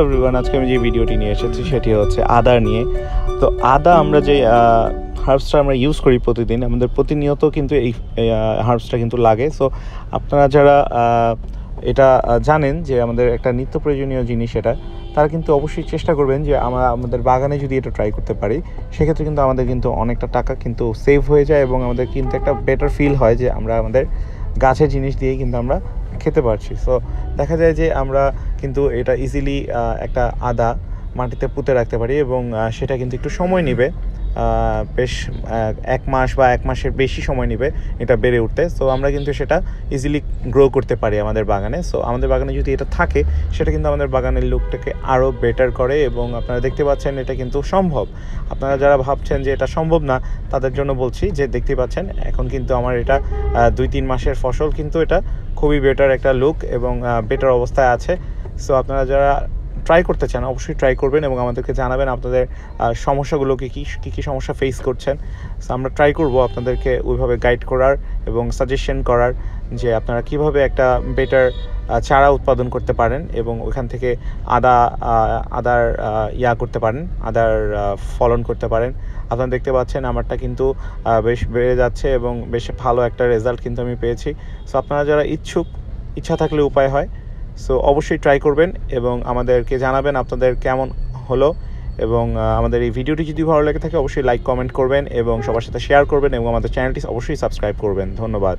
everyone আজকে আমি যে ভিডিওটি নিয়ে এসেছি সেটি হচ্ছে আদা নিয়ে তো আদা আমরা যে হার্বসটা আমরা ইউজ করি প্রতিদিন আমাদের প্রতিনিয়ত কিন্তু এই হার্বসটা কিন্তু লাগে সো আপনারা যারা এটা জানেন যে আমাদের একটা নিত্য প্রয়োজনীয় জিনিস এটা তারা কিন্তু অবশ্যই চেষ্টা করবেন যে আমরা আমাদের বাগানে যদি এটা ট্রাই করতে পারি সেক্ষেত্রে কিন্তু আমাদের কিন্তু অনেকটা টাকা কিন্তু সেভ হয়ে যায় এবং আমাদের কিন্তু একটা বেটার ফিল হয় যে আমরা আমাদের গাছের জিনিস দিয়েই কিন্তু আমরা খেতে পারছি সো দেখা যায় যে আমরা কিন্তু এটা ইজিলি একটা আদা মাটিতে পুঁতে রাখতে পারি এবং সেটা কিন্তু একটু সময় নেবে বেশ এক মাস বা এক মাসের বেশি সময় নেবে এটা বেড়ে উঠতে সো আমরা কিন্তু সেটা ইজিলি গ্রো করতে পারি আমাদের বাগানে সো আমাদের বাগানে যদি এটা থাকে সেটা কিন্তু আমাদের বাগানের লুকটাকে আরও বেটার করে এবং আপনারা দেখতে পাচ্ছেন এটা কিন্তু সম্ভব আপনারা যারা ভাবছেন যে এটা সম্ভব না তাদের জন্য বলছি যে দেখতে পাচ্ছেন এখন কিন্তু আমার এটা দুই তিন মাসের ফসল কিন্তু এটা খুবই বেটার একটা লুক এবং বেটার অবস্থায় আছে সো আপনারা যারা ট্রাই করতে চান অবশ্যই ট্রাই করবেন এবং আমাদেরকে জানাবেন আপনাদের সমস্যাগুলোকে কী কী কী সমস্যা ফেস করছেন সো আমরা ট্রাই করব আপনাদেরকে ওইভাবে গাইড করার এবং সাজেশন করার যে আপনারা কিভাবে একটা বেটার চারা উৎপাদন করতে পারেন এবং ওখান থেকে আদা আদার ইয়া করতে পারেন আদার ফলন করতে পারেন আপনারা দেখতে পাচ্ছেন আমারটা কিন্তু বেশ বেড়ে যাচ্ছে এবং বেশ ভালো একটা রেজাল্ট কিন্তু আমি পেয়েছি সো আপনারা যারা ইচ্ছুক ইচ্ছা থাকলে উপায় হয় সো অবশ্যই ট্রাই করবেন এবং আমাদেরকে জানাবেন আপনাদের কেমন হলো এবং আমাদের এই ভিডিওটি যদি ভালো লাগে থাকে অবশ্যই লাইক কমেন্ট করবেন এবং সবার সাথে শেয়ার করবেন এবং আমাদের চ্যানেলটি অবশ্যই সাবস্ক্রাইব করবেন ধন্যবাদ